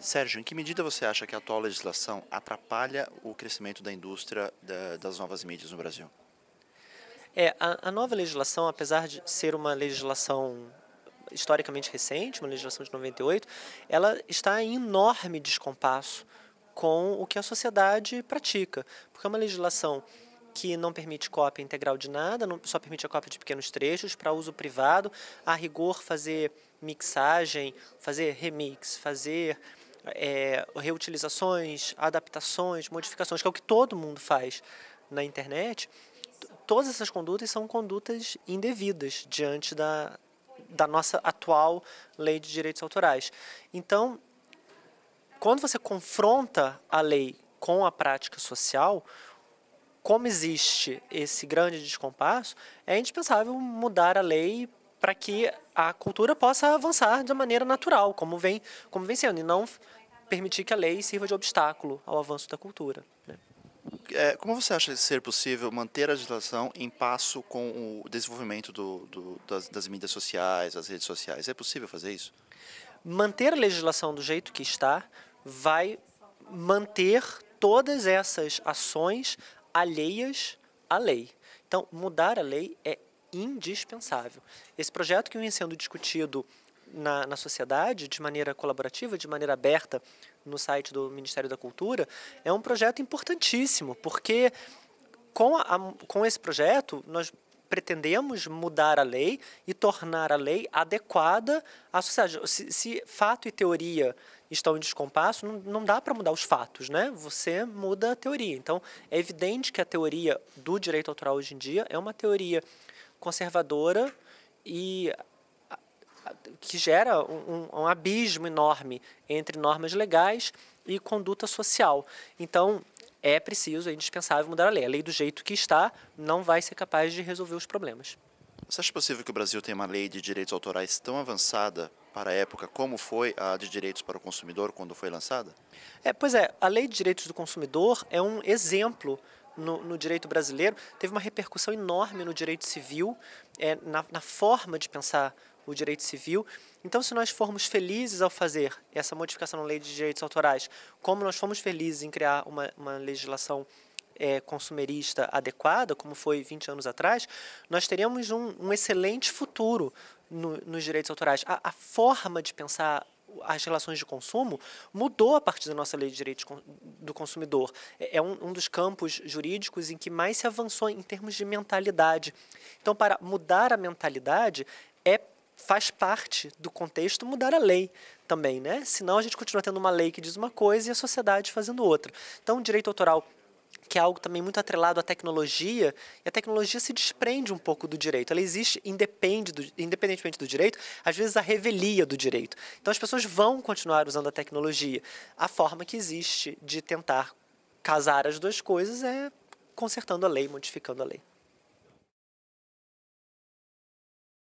Sérgio, em que medida você acha que a atual legislação atrapalha o crescimento da indústria da, das novas mídias no Brasil? É, a, a nova legislação, apesar de ser uma legislação historicamente recente, uma legislação de 98, ela está em enorme descompasso com o que a sociedade pratica, porque é uma legislação que não permite cópia integral de nada, não, só permite a cópia de pequenos trechos para uso privado, a rigor fazer mixagem, fazer remix, fazer é, reutilizações, adaptações, modificações, que é o que todo mundo faz na internet, todas essas condutas são condutas indevidas diante da, da nossa atual lei de direitos autorais. Então, quando você confronta a lei com a prática social, como existe esse grande descompasso, é indispensável mudar a lei para que a cultura possa avançar de maneira natural, como vem, como vem sendo, e não permitir que a lei sirva de obstáculo ao avanço da cultura. Né? É, como você acha ser possível manter a legislação em passo com o desenvolvimento do, do, das, das mídias sociais, das redes sociais? É possível fazer isso? Manter a legislação do jeito que está vai manter todas essas ações alheias à lei. Então, mudar a lei é indispensável. Esse projeto que vem sendo discutido na, na sociedade, de maneira colaborativa, de maneira aberta, no site do Ministério da Cultura, é um projeto importantíssimo, porque com, a, com esse projeto nós pretendemos mudar a lei e tornar a lei adequada à sociedade. Se, se fato e teoria estão em descompasso, não, não dá para mudar os fatos, né? Você muda a teoria. Então, é evidente que a teoria do direito autoral hoje em dia é uma teoria conservadora e que gera um, um, abismo enorme entre normas legais e conduta social. Então, é preciso, é indispensável mudar a lei. A lei do jeito que está não vai ser capaz de resolver os problemas. Você acha possível que o Brasil tenha uma lei de direitos autorais tão avançada para a época como foi a de direitos para o consumidor quando foi lançada? É, pois é, a lei de direitos do consumidor é um exemplo no, no, direito brasileiro, teve uma repercussão enorme no direito civil, é, na, na forma de pensar o direito civil. Então, se nós formos felizes ao fazer essa modificação na lei de direitos autorais, como nós fomos felizes em criar uma, uma legislação é, consumerista adequada, como foi 20 anos atrás, nós teríamos um, um excelente futuro no, nos direitos autorais. A, a, forma de pensar as relações de consumo mudou a partir da nossa lei de direitos do consumidor. É, é um, um dos campos jurídicos em que mais se avançou em termos de mentalidade. Então, para mudar a mentalidade, é faz parte do contexto mudar a lei também, né? Senão a gente continua tendo uma lei que diz uma coisa e a sociedade fazendo outra. Então, o direito autoral que é algo também muito atrelado à tecnologia, e a tecnologia se desprende um pouco do direito. Ela existe independe do, independentemente do direito, às vezes a revelia do direito. Então as pessoas vão continuar usando a tecnologia. A forma que existe de tentar casar as duas coisas é consertando a lei, modificando a lei.